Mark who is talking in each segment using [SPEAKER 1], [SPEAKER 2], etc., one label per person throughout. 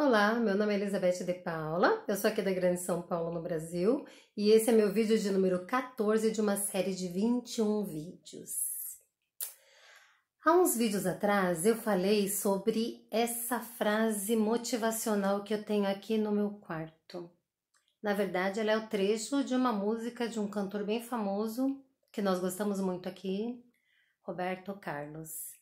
[SPEAKER 1] Olá, meu nome é Elizabeth de Paula, eu sou aqui da Grande São Paulo, no Brasil, e esse é meu vídeo de número 14 de uma série de 21 vídeos. Há uns vídeos atrás eu falei sobre essa frase motivacional que eu tenho aqui no meu quarto. Na verdade, ela é o trecho de uma música de um cantor bem famoso que nós gostamos muito aqui, Roberto Carlos.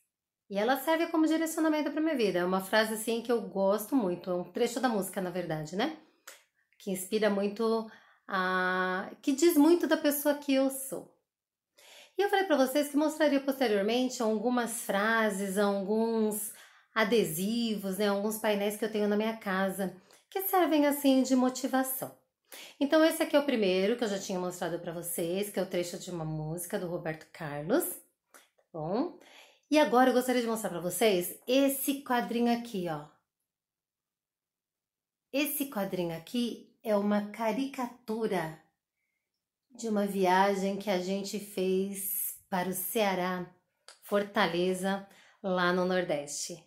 [SPEAKER 1] E ela serve como direcionamento para minha vida. É uma frase assim que eu gosto muito, é um trecho da música, na verdade, né? Que inspira muito a que diz muito da pessoa que eu sou. E eu falei para vocês que mostraria posteriormente algumas frases, alguns adesivos, né, alguns painéis que eu tenho na minha casa que servem assim de motivação. Então esse aqui é o primeiro que eu já tinha mostrado para vocês, que é o trecho de uma música do Roberto Carlos, tá bom? E agora eu gostaria de mostrar para vocês esse quadrinho aqui, ó. Esse quadrinho aqui é uma caricatura de uma viagem que a gente fez para o Ceará, Fortaleza, lá no Nordeste.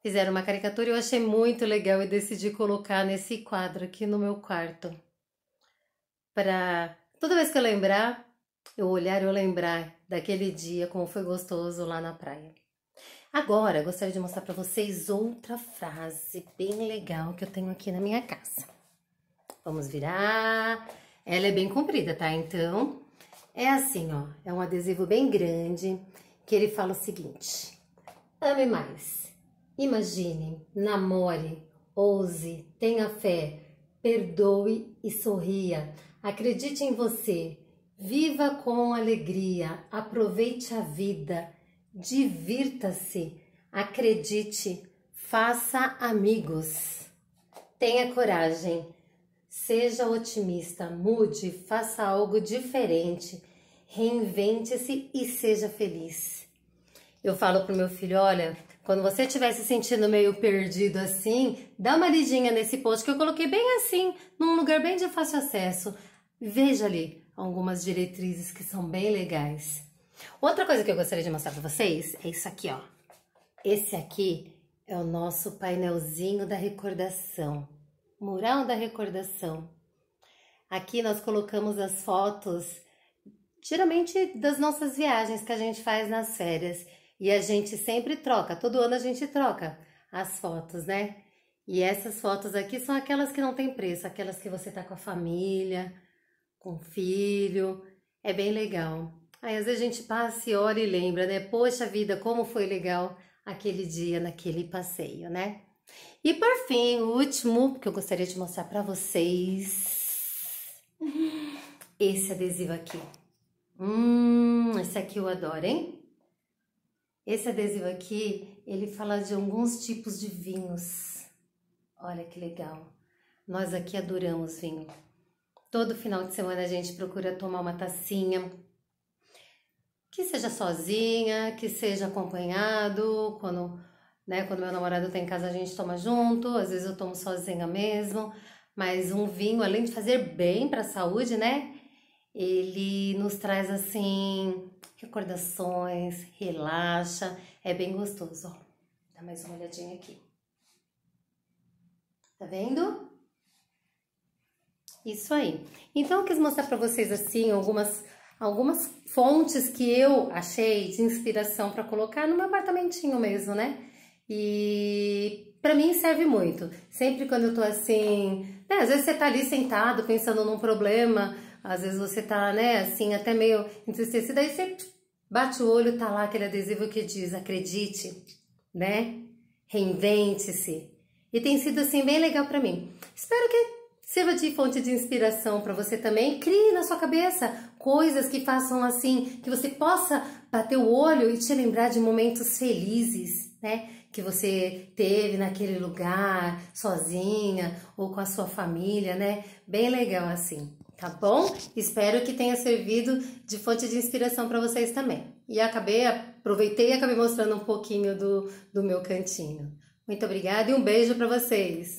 [SPEAKER 1] Fizeram uma caricatura e eu achei muito legal e decidi colocar nesse quadro aqui no meu quarto. Para toda vez que eu lembrar, eu olhar e eu lembrar daquele dia como foi gostoso lá na praia. Agora, gostaria de mostrar para vocês outra frase bem legal que eu tenho aqui na minha casa. Vamos virar. Ela é bem comprida, tá? Então, é assim, ó. É um adesivo bem grande que ele fala o seguinte: Ame mais. Imagine, namore, ouse, tenha fé, perdoe e sorria. Acredite em você. Viva com alegria, aproveite a vida, divirta-se, acredite, faça amigos. Tenha coragem, seja otimista, mude, faça algo diferente, reinvente-se e seja feliz. Eu falo pro meu filho, olha, quando você estiver se sentindo meio perdido assim, dá uma lidinha nesse post que eu coloquei bem assim, num lugar bem de fácil acesso. Veja ali, algumas diretrizes que são bem legais. Outra coisa que eu gostaria de mostrar para vocês é isso aqui, ó. Esse aqui é o nosso painelzinho da recordação, mural da recordação. Aqui nós colocamos as fotos, geralmente das nossas viagens que a gente faz nas férias. E a gente sempre troca, todo ano a gente troca as fotos, né? E essas fotos aqui são aquelas que não tem preço, aquelas que você tá com a família, um filho. É bem legal. Aí às vezes a gente passa e olha e lembra, né? Poxa vida, como foi legal aquele dia, naquele passeio, né? E por fim, o último que eu gostaria de mostrar para vocês, esse adesivo aqui. Hum, esse aqui eu adoro, hein? Esse adesivo aqui, ele fala de alguns tipos de vinhos. Olha que legal. Nós aqui adoramos vinho. Todo final de semana a gente procura tomar uma tacinha, que seja sozinha, que seja acompanhado. Quando, né, quando meu namorado está em casa, a gente toma junto, às vezes eu tomo sozinha mesmo. Mas um vinho, além de fazer bem para a saúde, né? Ele nos traz assim recordações, relaxa, é bem gostoso. Ó, dá mais uma olhadinha aqui. Tá vendo? Isso aí. Então, eu quis mostrar para vocês, assim, algumas, algumas fontes que eu achei de inspiração para colocar no meu apartamentinho mesmo, né? E para mim serve muito. Sempre quando eu tô assim, né, às vezes você tá ali sentado pensando num problema, às vezes você tá, né, assim, até meio entristecido, aí você bate o olho, tá lá aquele adesivo que diz acredite, né? Reinvente-se. E tem sido assim bem legal para mim. Espero que Sirva de fonte de inspiração para você também. Crie na sua cabeça coisas que façam assim, que você possa bater o olho e te lembrar de momentos felizes, né? Que você teve naquele lugar, sozinha ou com a sua família, né? Bem legal assim, tá bom? Espero que tenha servido de fonte de inspiração para vocês também. E acabei, aproveitei e acabei mostrando um pouquinho do, do meu cantinho. Muito obrigada e um beijo para vocês!